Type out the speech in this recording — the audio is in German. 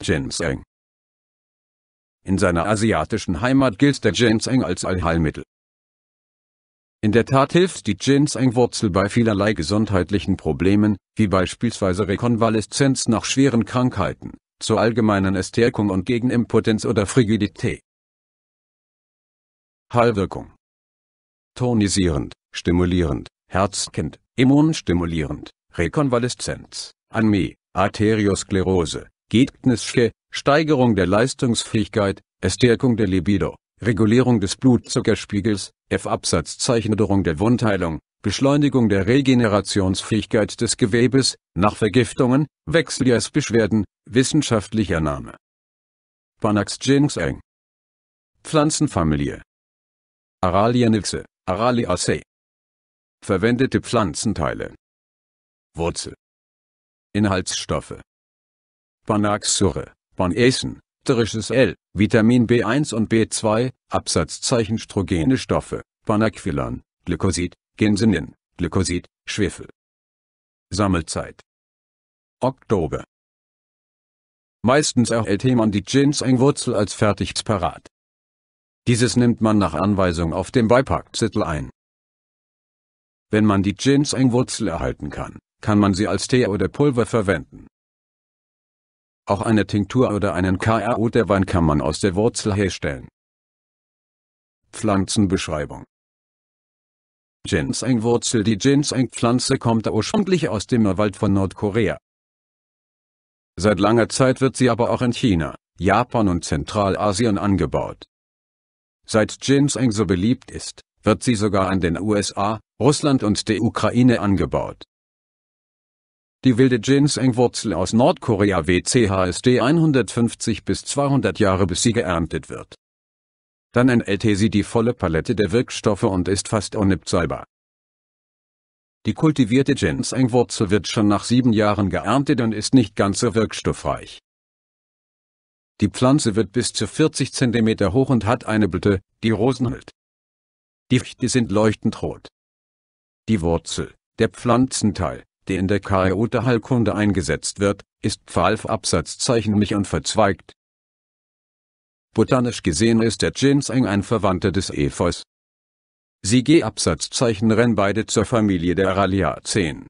Ginseng. In seiner asiatischen Heimat gilt der Ginseng als Allheilmittel. In der Tat hilft die Ginseng-Wurzel bei vielerlei gesundheitlichen Problemen, wie beispielsweise Rekonvaleszenz nach schweren Krankheiten, zur allgemeinen Estärkung und gegen Impotenz oder Frigidität. Heilwirkung Tonisierend, stimulierend, Herzkind, immunstimulierend, Rekonvaleszenz, Anmie, Arteriosklerose, Gedknische, Steigerung der Leistungsfähigkeit, Stärkung der Libido, Regulierung des Blutzuckerspiegels, F-Absatzzeichnerung der Wundheilung, Beschleunigung der Regenerationsfähigkeit des Gewebes, nach Vergiftungen, Wechseljahrsbeschwerden, wissenschaftlicher Name. Panax ginseng. Pflanzenfamilie. Aralianixe, Araliaceae. Verwendete Pflanzenteile. Wurzel. Inhaltsstoffe. Banaxure, Banesen, sterisches L, Vitamin B1 und B2, Absatzzeichen strogene Stoffe, Banaquilan, Glykosid, Ginsenin, Glykosid, Schwefel. Sammelzeit Oktober Meistens erhält man die Ginsengwurzel als Fertigpräparat. Dieses nimmt man nach Anweisung auf dem Beipackzettel ein. Wenn man die Ginsengwurzel erhalten kann, kann man sie als Tee oder Pulver verwenden. Auch eine Tinktur oder einen K.O. der Wein kann man aus der Wurzel herstellen. Pflanzenbeschreibung Ginseng-Wurzel Die Ginseng-Pflanze kommt ursprünglich aus dem Erwald von Nordkorea. Seit langer Zeit wird sie aber auch in China, Japan und Zentralasien angebaut. Seit Ginseng so beliebt ist, wird sie sogar in den USA, Russland und der Ukraine angebaut. Die wilde Ginseng-Wurzel aus Nordkorea WCHSD 150 bis 200 Jahre bis sie geerntet wird. Dann enthält sie die volle Palette der Wirkstoffe und ist fast unabzählbar. Die kultivierte Ginseng-Wurzel wird schon nach sieben Jahren geerntet und ist nicht ganz so wirkstoffreich. Die Pflanze wird bis zu 40 cm hoch und hat eine Blüte, die Rosen hält. Die Fichte sind leuchtend rot. Die Wurzel, der Pflanzenteil, die in der Chaote-Heilkunde e eingesetzt wird, ist Pfalf Absatzzeichen mich und verzweigt. Botanisch gesehen ist der Ginseng ein Verwandter des Efeus. Sie G Absatzzeichen rennen beide zur Familie der Aralia 10.